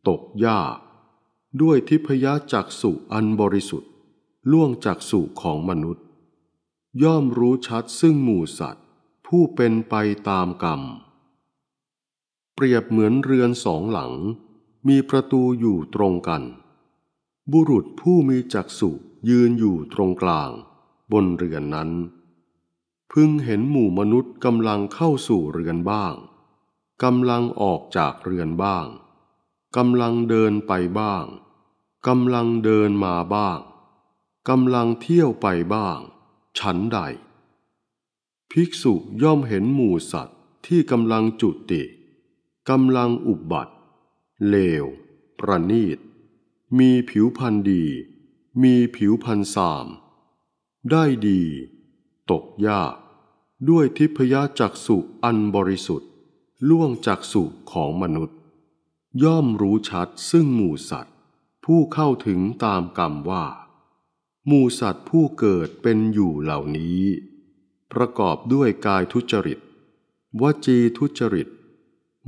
ตกยากด้วยทิพยจักสุอันบริสุทธิ์ ล่วงจากสุของมนุษย์ ย่อมรู้ชัดซึ่งหมู่สัตว์ผู้เป็นไปตามกรรมรียบเหมือนเรือนสองหลังมีประตูอยู่ตรงกัน บุรุษผู้มีจักษุยืนอยู่ตรงกลาง บนเรือนนั้น พึงเห็นหมู่มนุษย์กำลังเข้าสู่เรือนบ้างกำลังออกจากเรือนบ้างกำลังเดินไปบ้างกำลังเดินมาบ้างกำลังเที่ยวไปบ้าง ฉันใด ภิกษุย่อมเห็นหมู่สัตว์ที่กำลังจุติกำลังอุบัติ เลว ประณีต มีผิวพันธ์ดี มีผิวพันธ์สาม ได้ดี ตกยากด้วยทิพยจักสุอันบริสุทธิ์ ล่วงจักสุของมนุษย์ ย่อมรู้ชัดซึ่งหมู่สัตว์ ผู้เข้าถึงตามกรรมว่าหมู่สัตว์ผู้เกิดเป็นอยู่เหล่านี้ ประกอบด้วยกายทุจริตวจีทุจริต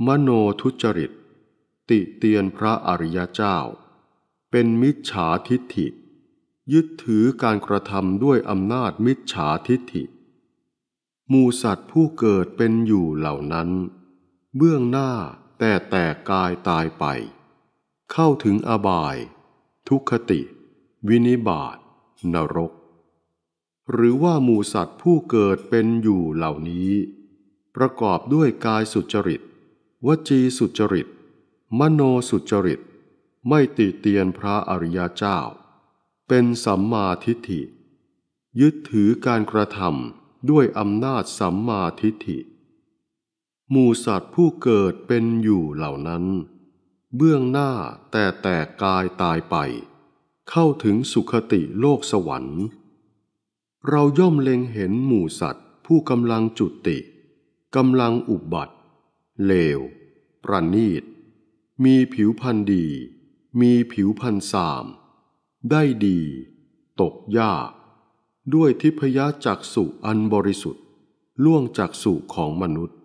มโนทุจริต ติเตียนพระอริยเจ้า เป็นมิจฉาทิฏฐิ ยึดถือการกระทำด้วยอำนาจมิจฉาทิฏฐิหมูสัตว์ผู้เกิดเป็นอยู่เหล่านั้น เบื้องหน้าแต่แตกกายตายไป เข้าถึงอบาย ทุคติ วินิบาตนรก หรือว่าหมูสัตว์ผู้เกิดเป็นอยู่เหล่านี้ ประกอบด้วยกายสุจริตวจีสุจริตมโนสุจริต ไม่ติเตียนพระอริยเจ้า เป็นสัมมาทิฏฐิ ยึดถือการกระทำด้วยอำนาจสัมมาทิฏฐิ หมู่สัตว์ผู้เกิดเป็นอยู่เหล่านั้น เบื้องหน้าแต่แตกกายตายไป เข้าถึงสุขติโลกสวรรค์ เราย่อมเล็งเห็นหมู่สัตว์ผู้กำลังจุติ กำลังอุบัติเลว ประณีต มีผิวพันธ์ดี มีผิวพันธ์สาม ได้ดี ตกยากด้วยทิพยจักสุอันบริสุทธิ์ ล่วงจากสุของมนุษย์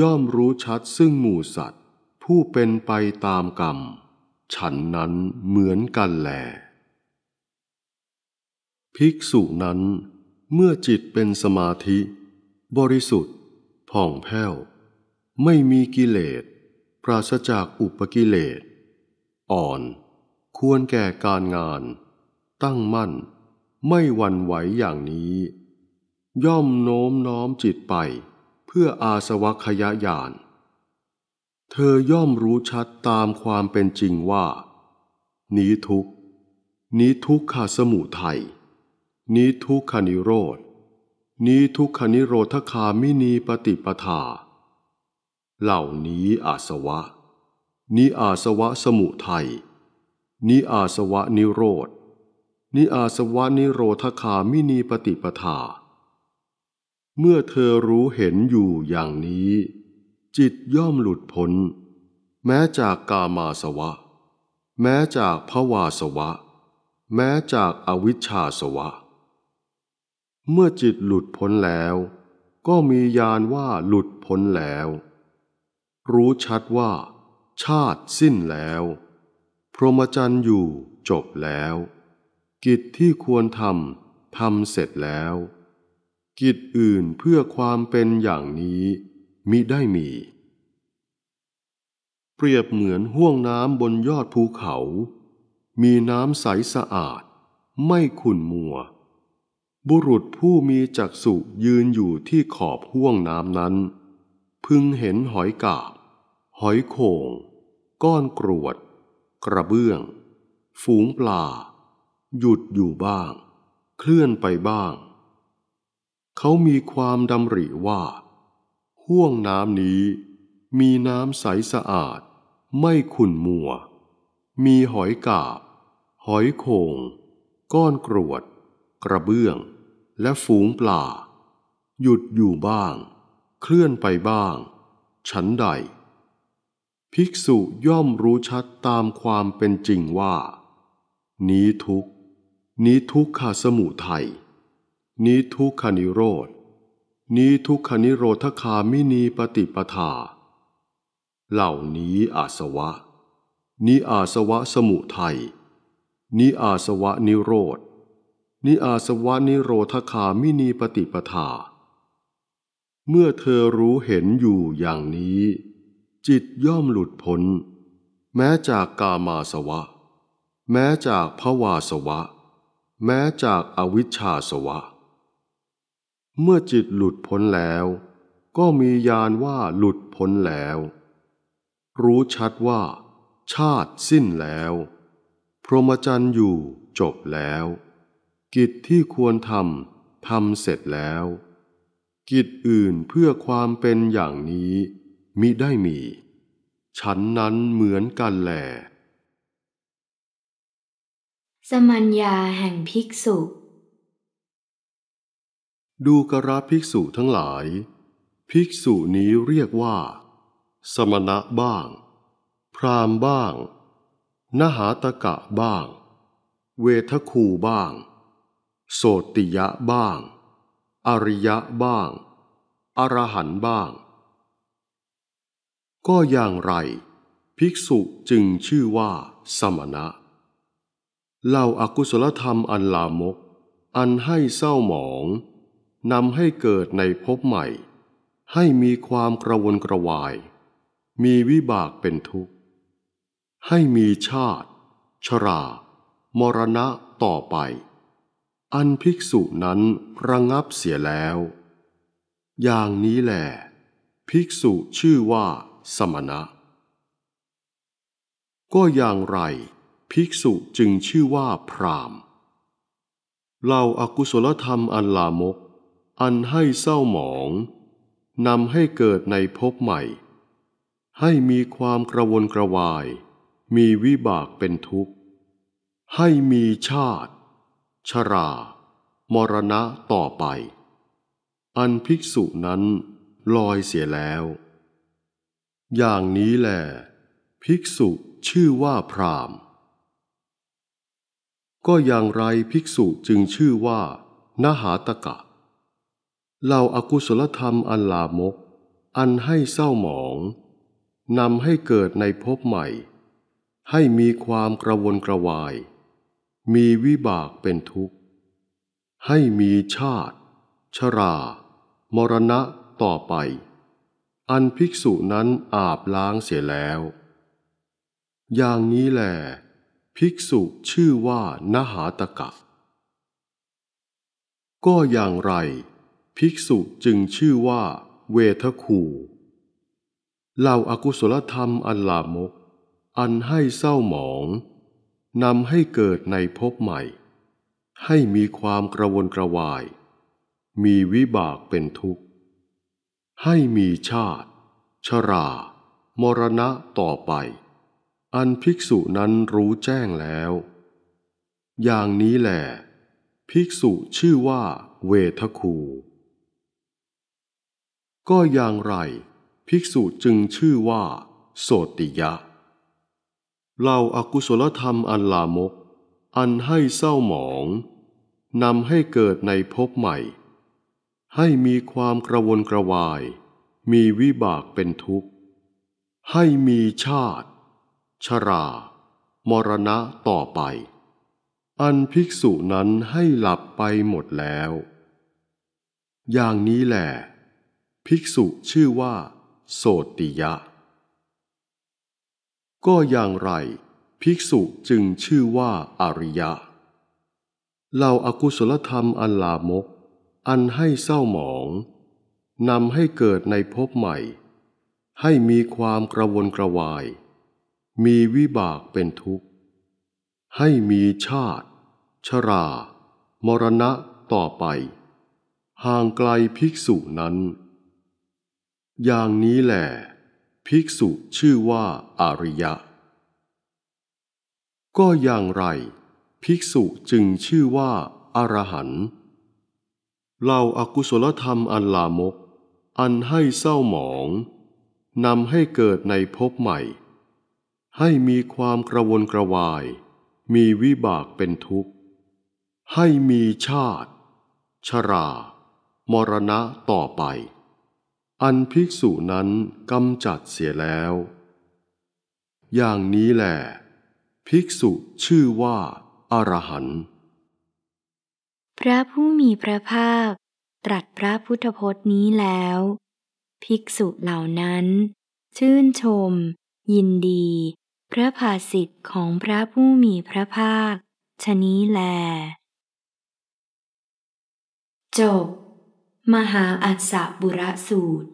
ย่อมรู้ชัดซึ่งหมู่สัตว์ ผู้เป็นไปตามกรรม ฉันนั้นเหมือนกันแหลภิกษุนั้นเมื่อจิตเป็นสมาธิ บริสุทธิ์ ผ่องแผ้วไม่มีกิเลส ปราศจากอุปกิเลส อ่อน ควรแก่การงาน ตั้งมั่น ไม่วันไหวอย่างนี้ ย่อมโน้มน้อมจิตไป เพื่ออาสวัคยายาน เธอย่อมรู้ชัดตามความเป็นจริงว่านี้ทุกนี้ทุกขสมุทัยนี้ทุกขนิโรธนี้ทุกขนิโรธคามินีปฏิปทาเหล่านี้อาสวะ นิอาสวะสมุทัย นิอาสวะนิโรธ นิอาสวะนิโรธคามินีปฏิปทา เมื่อเธอรู้เห็นอยู่อย่างนี้ จิตย่อมหลุดพ้น แม้จากกามาสวะ แม้จากภวาสวะ แม้จากอวิชชาสวะ เมื่อจิตหลุดพ้นแล้ว ก็มียานว่าหลุดพ้นแล้วรู้ชัดว่า ชาติสิ้นแล้ว พรหมจรรย์อยู่จบแล้ว กิจที่ควรทำทำเสร็จแล้ว กิจอื่นเพื่อความเป็นอย่างนี้มิได้มี เปรียบเหมือนห้วงน้ำบนยอดภูเขา มีน้ำใสสะอาด ไม่ขุ่นมัว บุรุษผู้มีจักษุยืนอยู่ที่ขอบห้วงน้ำนั้น พึงเห็นหอยกาบหอยโข่ง ก้อนกรวด กระเบื้อง ฝูงปลา หยุดอยู่บ้าง เคลื่อนไปบ้าง เขามีความดำริว่า ห่วงน้ำนี้มีน้ำใสสะอาด ไม่ขุ่นมัว มีหอยกาบ หอยโข่ง ก้อนกรวด กระเบื้อง และฝูงปลา หยุดอยู่บ้าง เคลื่อนไปบ้าง ฉันใดภิกษุย่อมรู้ชัดตามความเป็นจริงว่า นี้ทุกนี้ทุกขาสมุทัยนี้ทุกขานิโรธนี้ทุกขานิโรธคามินีปฏิปทา เหล่านี้อาสวะนี้อาสวะสมุทัยนี้อาสวะนิโรธนี้อาสวะนิโรธคามินีปฏิปทา เมื่อเธอรู้เห็นอยู่อย่างนี้จิตย่อมหลุดพ้นแม้จากกามาสวะ แม้จากภวาสวะ แม้จากอวิชชาสวะ เมื่อจิตหลุดพ้นแล้ว ก็มียานว่าหลุดพ้นแล้ว รู้ชัดว่าชาติสิ้นแล้ว พรหมจรรย์อยู่จบแล้ว กิจที่ควรทำทำเสร็จแล้ว กิจอื่นเพื่อความเป็นอย่างนี้มิได้มี ฉันนั้นเหมือนกันแหลสมัญญาแห่งภิกษุ ดูกระภิกษุทั้งหลาย ภิกษุนี้เรียกว่า สมณะบ้าง พรามบ้าง นหาตกะบ้าง เวทคูบ้าง โสติยะบ้าง อริยะบ้าง อรหันบ้างก็อย่างไร ภิกษุจึงชื่อว่าสมณะเล่าอากุศลธรรมอันลามก อันให้เศร้าหมอง นำให้เกิดในภพใหม่ ให้มีความกระวนกระวาย มีวิบากเป็นทุกข์ ให้มีชาติ ชรา มรณะต่อไป อันภิกษุนั้นระงับเสียแล้ว อย่างนี้แหละภิกษุชื่อว่าสมณะ ก็อย่างไร ภิกษุจึงชื่อว่าพราม เราอากุศลธรรมอันลามก อันให้เศร้าหมอง นำให้เกิดในภพใหม่ ให้มีความกระวนกระวาย มีวิบากเป็นทุกข์ ให้มีชาติ ชรา มรณะต่อไป อันภิกษุนั้นลอยเสียแล้วอย่างนี้แหละภิกษุชื่อว่าพรามก็อย่างไรภิกษุจึงชื่อว่า นหาตกะเหล่าอากุศลธรรมอันลามก อันให้เศร้าหมอง นำให้เกิดในภพใหม่ ให้มีความกระวนกระวาย มีวิบากเป็นทุกข์ ให้มีชาติ ชรา มรณะต่อไปอันภิกษุนั้นอาบล้างเสียแล้ว อย่างนี้แหลภิกษุชื่อว่า นหาตกะ ก็อย่างไร ภิกษุจึงชื่อว่าเวทคูเหล่าอากุศลธรรมอันลามก อันให้เศร้าหมอง นำให้เกิดในภพใหม่ ให้มีความกระวนกระวาย มีวิบากเป็นทุกข์ให้มีชาติ ชรา มรณะต่อไป อันภิกษุนั้นรู้แจ้งแล้ว อย่างนี้แหละภิกษุชื่อว่าเวทคู ก็อย่างไร ภิกษุจึงชื่อว่าโสติยะ เราอากุศลธรรมอันลามก อันให้เศร้าหมอง นำให้เกิดในภพใหม่ให้มีความกระวนกระวาย มีวิบากเป็นทุกข์ ให้มีชาติ ชรา มรณะต่อไป อันภิกษุนั้นให้หลับไปหมดแล้ว อย่างนี้แหละภิกษุชื่อว่า โสติยะ ก็อย่างไร ภิกษุจึงชื่อว่า อริยะเหล่าอากุศลธรรมอันลามกอันให้เศร้าหมอง นำให้เกิดในภพใหม่ ให้มีความกระวนกระวาย มีวิบากเป็นทุกข์ ให้มีชาติ ชรา มรณะต่อไป ห่างไกลภิกษุนั้น อย่างนี้แหละภิกษุชื่อว่าอาริยะ ก็อย่างไร ภิกษุจึงชื่อว่าอรหันต์เราอากุศลธรรมอันลามก อันให้เศร้าหมอง นำให้เกิดในภพใหม่ ให้มีความกระวนกระวาย มีวิบากเป็นทุกข์ ให้มีชาติ ชรา มรณะต่อไป อันภิกษุนั้นกำจัดเสียแล้ว อย่างนี้แหละภิกษุชื่อว่าอารหันต์พระผู้มีพระภาค ตรัสพระพุทธพจน์นี้แล้ว ภิกษุเหล่านั้น ชื่นชม ยินดี พระภาสิทธิ์ของพระผู้มีพระภาคชนี้แล จบ มหาอัสสบุระสูตร